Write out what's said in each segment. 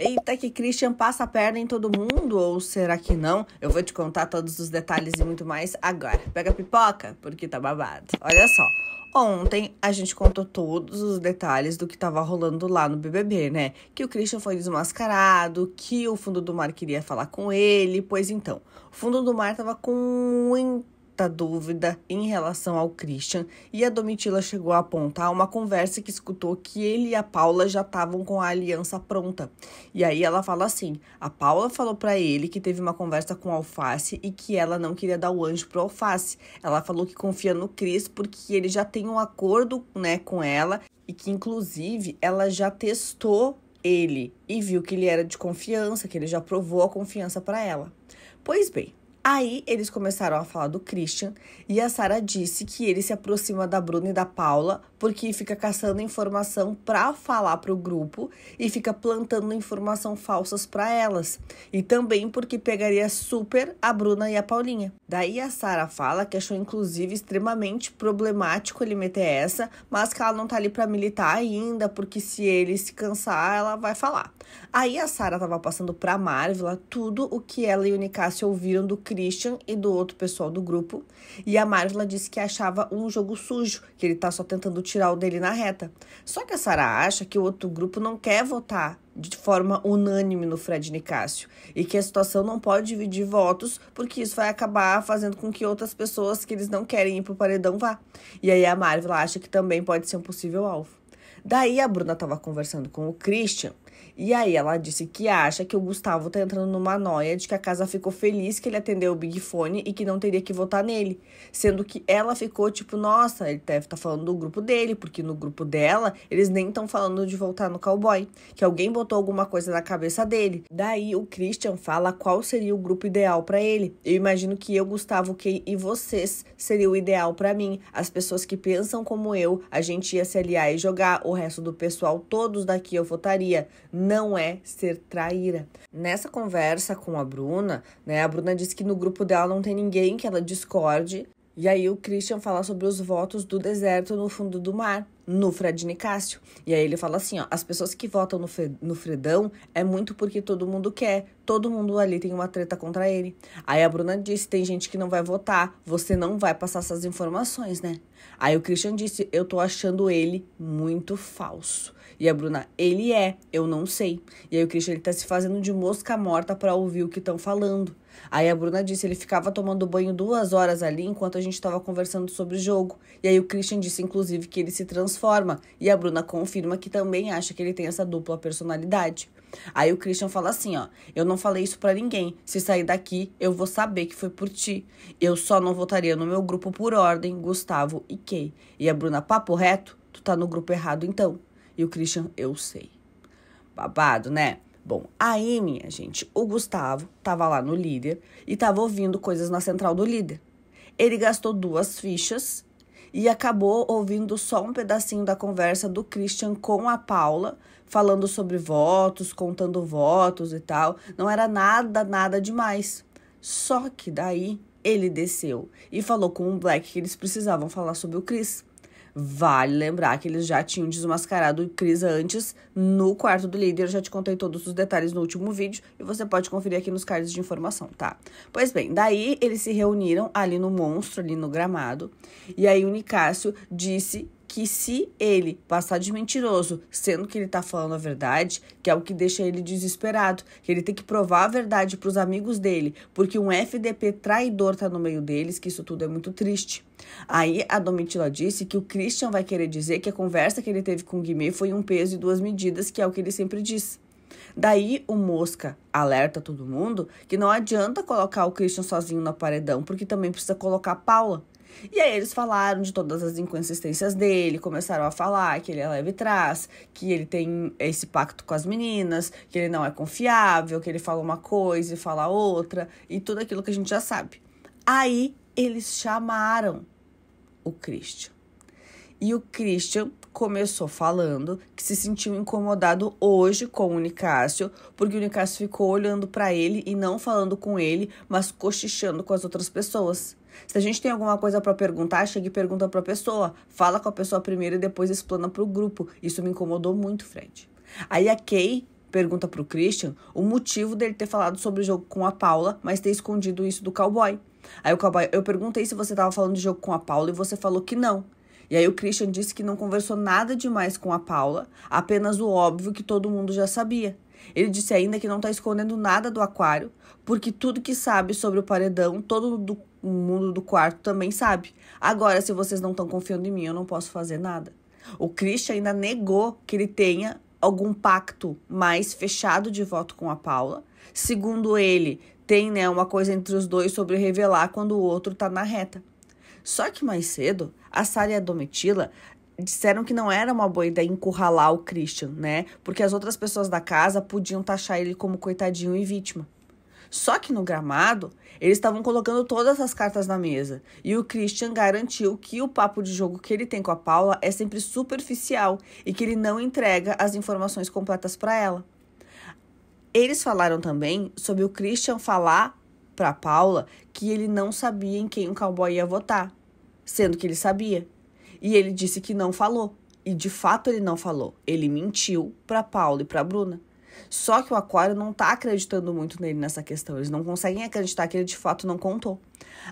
Eita, que Christian passa a perna em todo mundo, ou será que não? Eu vou te contar todos os detalhes e muito mais agora. Pega a pipoca, porque tá babado. Olha só. Ontem a gente contou todos os detalhes do que estava rolando lá no BBB, né? Que o Christian foi desmascarado, que o fundo do mar queria falar com ele, pois então, o fundo do mar tava com muito certa dúvida em relação ao Christian e a Domitila chegou a apontar uma conversa que escutou que ele e a Paula já estavam com a aliança pronta. E aí ela fala assim: a Paula falou para ele que teve uma conversa com o Alface e que ela não queria dar o anjo pro Alface. Ela falou que confia no Chris porque ele já tem um acordo, né, com ela e que inclusive ela já testou ele e viu que ele era de confiança, que ele já provou a confiança para ela. Pois bem, Aí eles começaram a falar do Christian e a Sara disse que ele se aproxima da Bruna e da Paula porque fica caçando informação para falar para o grupo e fica plantando informação falsas para elas. E também porque pegaria super a Bruna e a Paulinha. Daí a Sara fala que achou inclusive extremamente problemático ele meter essa, mas que ela não tá ali para militar ainda, porque se ele se cansar, ela vai falar. Aí a Sara tava passando para Marvel tudo o que ela e o Nicásio ouviram do Christian Christian e do outro pessoal do grupo. E a Marvel disse que achava um jogo sujo, que ele tá só tentando tirar o dele na reta. Só que a Sarah acha que o outro grupo não quer votar de forma unânime no Fred Nicásio e que a situação não pode dividir votos, porque isso vai acabar fazendo com que outras pessoas que eles não querem ir pro paredão vá. E aí a Marvel acha que também pode ser um possível alvo. Daí a Bruna estava conversando com o Christian e aí ela disse que acha que o Gustavo tá entrando numa noia de que a casa ficou feliz que ele atendeu o Big Fone e que não teria que votar nele. Sendo que ela ficou tipo, nossa, ele deve estar tá falando do grupo dele, porque no grupo dela eles nem estão falando de voltar no cowboy. Que alguém botou alguma coisa na cabeça dele. Daí o Christian fala qual seria o grupo ideal para ele. Eu imagino que eu, Gustavo, Kay e vocês seria o ideal para mim. As pessoas que pensam como eu, a gente ia se aliar e jogar o resto do pessoal, todos daqui eu votaria. Não é ser traíra. Nessa conversa com a Bruna, né? A Bruna disse que no grupo dela não tem ninguém que ela discorde e aí o Christian fala sobre os votos do deserto no fundo do mar, no Fred Nicásio. E aí ele fala assim, ó, as pessoas que votam no, no Fredão é muito porque todo mundo quer, todo mundo ali tem uma treta contra ele. Aí a Bruna disse, tem gente que não vai votar, você não vai passar essas informações, né? Aí o Christian disse, eu tô achando ele muito falso. E a Bruna, ele é, eu não sei. E aí o Christian, ele tá se fazendo de mosca morta para ouvir o que estão falando. Aí a Bruna disse, ele ficava tomando banho duas horas ali enquanto a gente estava conversando sobre o jogo. E aí o Christian disse, inclusive, que ele se transforma. E a Bruna confirma que também acha que ele tem essa dupla personalidade. Aí o Christian fala assim, ó, eu não falei isso para ninguém. Se sair daqui, eu vou saber que foi por ti. Eu só não votaria no meu grupo por ordem, Gustavo e Kay. E a Bruna, papo reto, tu tá no grupo errado então. E o Christian, eu sei. Babado, né? Bom, aí, minha gente, o Gustavo tava lá no líder e tava ouvindo coisas na central do líder. Ele gastou duas fichas e acabou ouvindo só um pedacinho da conversa do Christian com a Paula, falando sobre votos, contando votos e tal. Não era nada, nada demais. Só que daí ele desceu e falou com o Black que eles precisavam falar sobre o Chris. Vale lembrar que eles já tinham desmascarado o Cris antes no quarto do líder. Eu já te contei todos os detalhes no último vídeo e você pode conferir aqui nos cards de informação, tá? Pois bem, daí eles se reuniram ali no monstro, ali no gramado. E aí o Nicásio disse que se ele passar de mentiroso, sendo que ele tá falando a verdade, que é o que deixa ele desesperado, que ele tem que provar a verdade para os amigos dele, porque um FDP traidor tá no meio deles, que isso tudo é muito triste. Aí a Domitila disse que o Christian vai querer dizer que a conversa que ele teve com o Guimê foi um peso e duas medidas, que é o que ele sempre diz. Daí o Mosca alerta todo mundo que não adianta colocar o Christian sozinho na paredão, porque também precisa colocar a Paula. E aí eles falaram de todas as inconsistências dele, começaram a falar que ele é leve trás, que ele tem esse pacto com as meninas, que ele não é confiável, que ele fala uma coisa e fala outra, e tudo aquilo que a gente já sabe. Aí eles chamaram o Christian. E o Christian começou falando que se sentiu incomodado hoje com o Unicácio, porque o Unicácio ficou olhando para ele e não falando com ele, mas cochichando com as outras pessoas. Se a gente tem alguma coisa para perguntar, chega e pergunta para a pessoa. Fala com a pessoa primeiro e depois explana para o grupo. Isso me incomodou muito, Fred. Aí a Kay pergunta para o Christian o motivo dele ter falado sobre o jogo com a Paula, mas ter escondido isso do cowboy. Aí o cowboy, eu perguntei se você estava falando de jogo com a Paula e você falou que não. E aí o Christian disse que não conversou nada demais com a Paula, apenas o óbvio que todo mundo já sabia. Ele disse ainda que não está escondendo nada do aquário, porque tudo que sabe sobre o paredão, todo do, mundo do quarto também sabe. Agora, se vocês não estão confiando em mim, eu não posso fazer nada. O Christian ainda negou que ele tenha algum pacto mais fechado de voto com a Paula. Segundo ele, tem né, uma coisa entre os dois sobre revelar quando o outro está na reta. Só que mais cedo, a Sara e a Domitila disseram que não era uma boa ideia encurralar o Christian, né? Porque as outras pessoas da casa podiam taxar ele como coitadinho e vítima. Só que no gramado, eles estavam colocando todas as cartas na mesa. E o Christian garantiu que o papo de jogo que ele tem com a Paula é sempre superficial e que ele não entrega as informações completas para ela. Eles falaram também sobre o Christian falar para Paula que ele não sabia em quem o cowboy ia votar, sendo que ele sabia. E ele disse que não falou. E de fato ele não falou. Ele mentiu para Paulo e para Bruna. Só que o Aquário não tá acreditando muito nele nessa questão. Eles não conseguem acreditar que ele de fato não contou.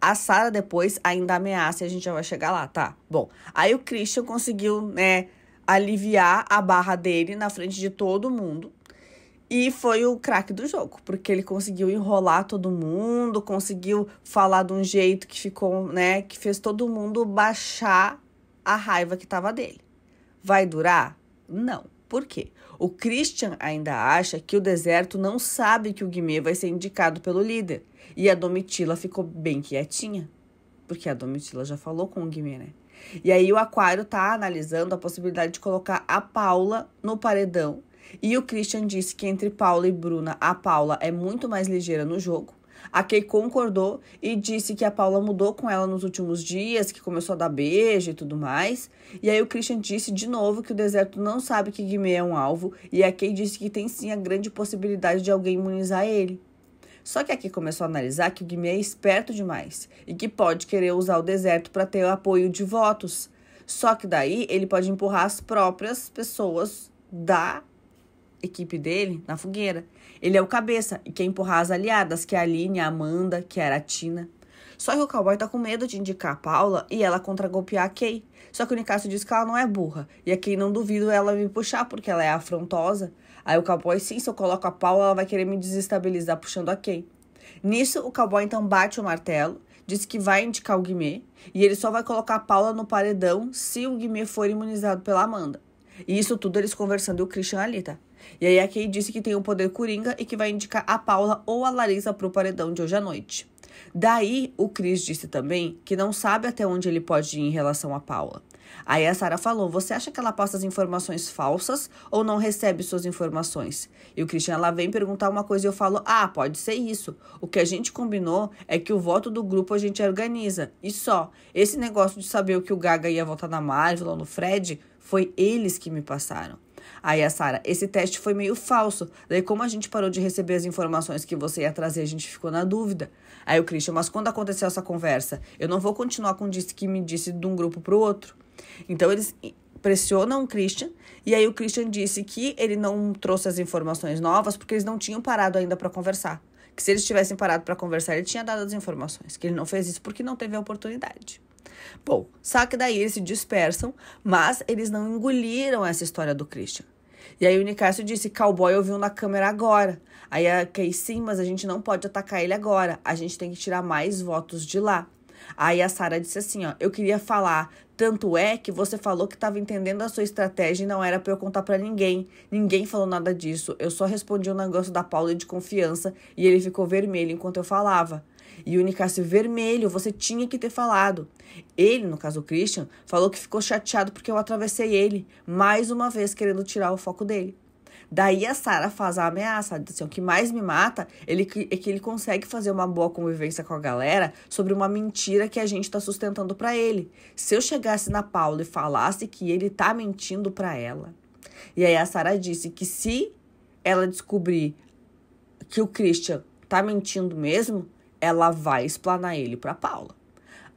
A Sara depois ainda ameaça e a gente já vai chegar lá, tá? Bom, aí o Christian conseguiu, né, aliviar a barra dele na frente de todo mundo. E foi o craque do jogo, porque ele conseguiu enrolar todo mundo, conseguiu falar de um jeito que ficou, né, que fez todo mundo baixar a raiva que estava dele. Vai durar? Não. Por quê? O Christian ainda acha que o deserto não sabe que o Guimê vai ser indicado pelo líder. E a Domitila ficou bem quietinha. Porque a Domitila já falou com o Guimê, né? E aí o Aquário tá analisando a possibilidade de colocar a Paula no paredão. E o Christian disse que entre Paula e Bruna, a Paula é muito mais ligeira no jogo. A Kay concordou e disse que a Paula mudou com ela nos últimos dias, que começou a dar beijo e tudo mais. E aí o Christian disse de novo que o deserto não sabe que Guimê é um alvo e a Kay disse que tem sim a grande possibilidade de alguém imunizar ele. Só que a Kay começou a analisar que o Guimê é esperto demais e que pode querer usar o deserto para ter o apoio de votos. Só que daí ele pode empurrar as próprias pessoas da equipe dele na fogueira. Ele é o cabeça e quer empurrar as aliadas, que é a Aline, a Amanda, que era a Tina. Só que o cowboy tá com medo de indicar a Paula e ela contragolpear a Kay. Só que o Nicasio diz que ela não é burra. E a Kay não duvido ela me puxar, porque ela é afrontosa. Aí o cowboy, sim, se eu coloco a Paula, ela vai querer me desestabilizar puxando a Kay. Nisso, o cowboy então bate o martelo, diz que vai indicar o Guimê, e ele só vai colocar a Paula no paredão se o Guimê for imunizado pela Amanda. E isso tudo eles conversando e o Christian ali, tá? E aí a Kay disse que tem o um poder coringa e que vai indicar a Paula ou a Larissa pro paredão de hoje à noite. Daí o Chris disse também que não sabe até onde ele pode ir em relação a Paula. Aí a Sara falou: Você acha que ela passa as informações falsas ou não recebe suas informações? E o Christian ela vem perguntar uma coisa e eu falo: Ah, pode ser isso. O que a gente combinou é que o voto do grupo a gente organiza. E só. Esse negócio de saber o que o Gaga ia votar na Marvel ou no Fred foi eles que me passaram. Aí a Sara, esse teste foi meio falso. Daí, como a gente parou de receber as informações que você ia trazer, a gente ficou na dúvida. Aí o Christian, mas quando aconteceu essa conversa? Eu não vou continuar com o que me disse de um grupo para o outro. Então, eles pressionam o Christian. E aí o Christian disse que ele não trouxe as informações novas porque eles não tinham parado ainda para conversar. Que se eles tivessem parado para conversar, ele tinha dado as informações. Que ele não fez isso porque não teve a oportunidade. Bom, só que daí eles se dispersam, mas eles não engoliram essa história do Christian. E aí o Nicásio disse: Cowboy ouviu na câmera agora. Aí a Kay, sim, mas a gente não pode atacar ele agora. A gente tem que tirar mais votos de lá. Aí a Sara disse assim: ó, eu queria falar. Tanto é que você falou que estava entendendo a sua estratégia e não era para eu contar para ninguém. Ninguém falou nada disso. Eu só respondi o um negócio da Paula de confiança e ele ficou vermelho enquanto eu falava e o Nicásio vermelho, você tinha que ter falado. Ele, no caso o Christian, falou que ficou chateado porque eu atravessei ele, mais uma vez querendo tirar o foco dele. Daí a Sara faz a ameaça, assim, o que mais me mata é ele, é que ele consegue fazer uma boa convivência com a galera sobre uma mentira que a gente está sustentando para ele. Se eu chegasse na Paula e falasse que ele tá mentindo para ela. E aí a Sara disse que se ela descobrir que o Christian tá mentindo mesmo, ela vai explanar ele para Paula.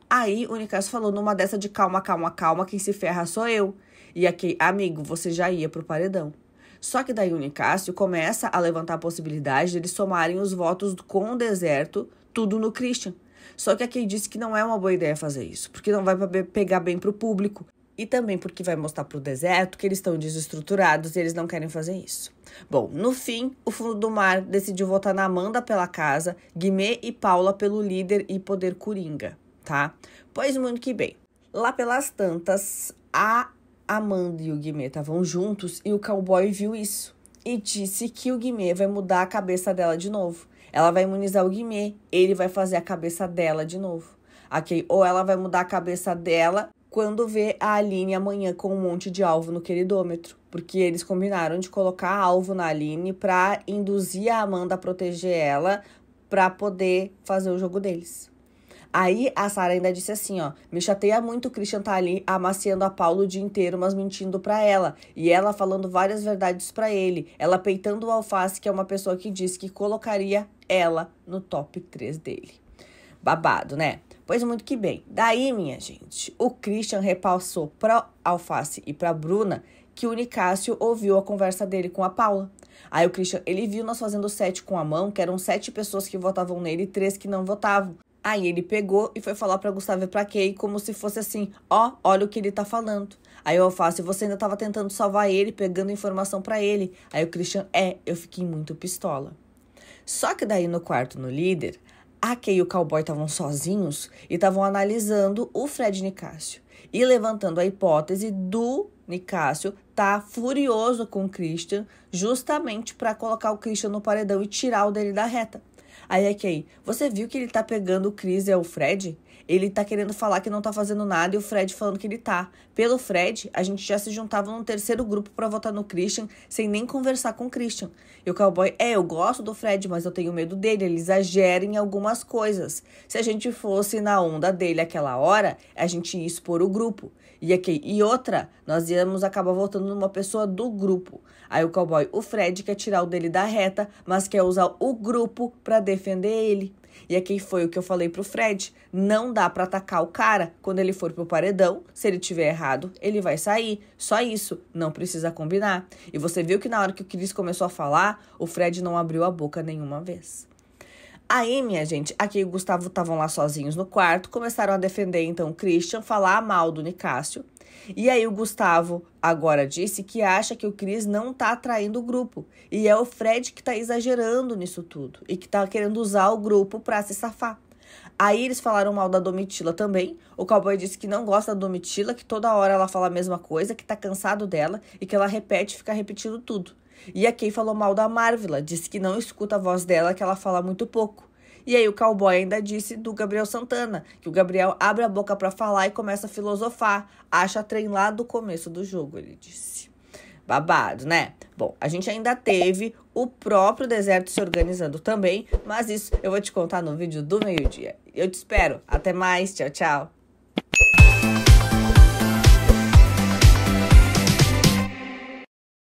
Aí o Nicasso falou numa dessa de calma, calma, calma, quem se ferra sou eu. E aqui, amigo, você já ia pro paredão. Só que daí o Nicásio começa a levantar a possibilidade de eles somarem os votos com o deserto, tudo no Christian. Só que a Kay disse que não é uma boa ideia fazer isso, porque não vai pegar bem pro público e também porque vai mostrar para o deserto que eles estão desestruturados e eles não querem fazer isso. Bom, no fim, o fundo do mar decidiu votar na Amanda pela casa, Guimê e Paula pelo líder e poder coringa, tá? Pois muito que bem. Lá pelas tantas, a Amanda e o Guimê estavam juntos e o cowboy viu isso e disse que o Guimê vai mudar a cabeça dela de novo. Ela vai imunizar o Guimê, ele vai fazer a cabeça dela de novo. Ok? Ou ela vai mudar a cabeça dela quando vê a Aline amanhã com um monte de alvo no queridômetro, porque eles combinaram de colocar alvo na Aline para induzir a Amanda a proteger ela para poder fazer o jogo deles. Aí a Sara ainda disse assim, ó, me chateia muito o Christian tá ali amaciando a Paulo o dia inteiro, mas mentindo para ela, e ela falando várias verdades para ele, ela peitando o Alface, que é uma pessoa que disse que colocaria ela no top 3 dele. Babado, né? Pois muito que bem. Daí, minha gente, o Christian repassou pra Alface e pra Bruna que o Nicásio ouviu a conversa dele com a Paula. Aí o Christian, ele viu nós fazendo sete com a mão, que eram sete pessoas que votavam nele e três que não votavam. Aí ele pegou e foi falar para Gustavo e pra Kay como se fosse assim, ó, oh, olha o que ele tá falando. Aí o Alface você ainda tava tentando salvar ele, pegando informação para ele. Aí o Christian, é, eu fiquei muito pistola. Só que daí no quarto no líder, a Kay e o cowboy estavam sozinhos e estavam analisando o Fred Nicásio e levantando a hipótese do Nicásio tá furioso com o Christian justamente para colocar o Christian no paredão e tirar o dele da reta. Aí é a Kay, você viu que ele tá pegando o Chris e o Fred? Ele tá querendo falar que não tá fazendo nada e o Fred falando que ele tá. Pelo Fred, a gente já se juntava num terceiro grupo para votar no Christian sem nem conversar com o Christian. E o cowboy, é, eu gosto do Fred, mas eu tenho medo dele, ele exagera em algumas coisas. Se a gente fosse na onda dele aquela hora, a gente ia expor o grupo. E, aqui, e outra, nós íamos acabar votando numa pessoa do grupo. Aí o cowboy, o Fred, quer tirar o dele da reta, mas quer usar o grupo para defender ele. E aqui foi o que eu falei pro Fred: não dá para atacar o cara quando ele for pro paredão. Se ele tiver errado, ele vai sair. Só isso, não precisa combinar. E você viu que na hora que o Cris começou a falar, o Fred não abriu a boca nenhuma vez. Aí, minha gente, aqui e o Gustavo estavam lá sozinhos no quarto, começaram a defender então o Christian, falar mal do Nicásio. E aí o Gustavo agora disse que acha que o Cris não tá atraindo o grupo. E é o Fred que tá exagerando nisso tudo e que tá querendo usar o grupo pra se safar. Aí eles falaram mal da Domitila também. O cowboy disse que não gosta da Domitila, que toda hora ela fala a mesma coisa, que tá cansado dela e que ela repete, fica repetindo tudo. E a Kay falou mal da Marvel, disse que não escuta a voz dela, que ela fala muito pouco. E aí o cowboy ainda disse do Gabriel Santana, que o Gabriel abre a boca para falar e começa a filosofar. Acha trem lá do começo do jogo, ele disse. Babado, né? Bom, a gente ainda teve o próprio deserto se organizando também, mas isso eu vou te contar no vídeo do meio-dia. Eu te espero. Até mais. Tchau, tchau.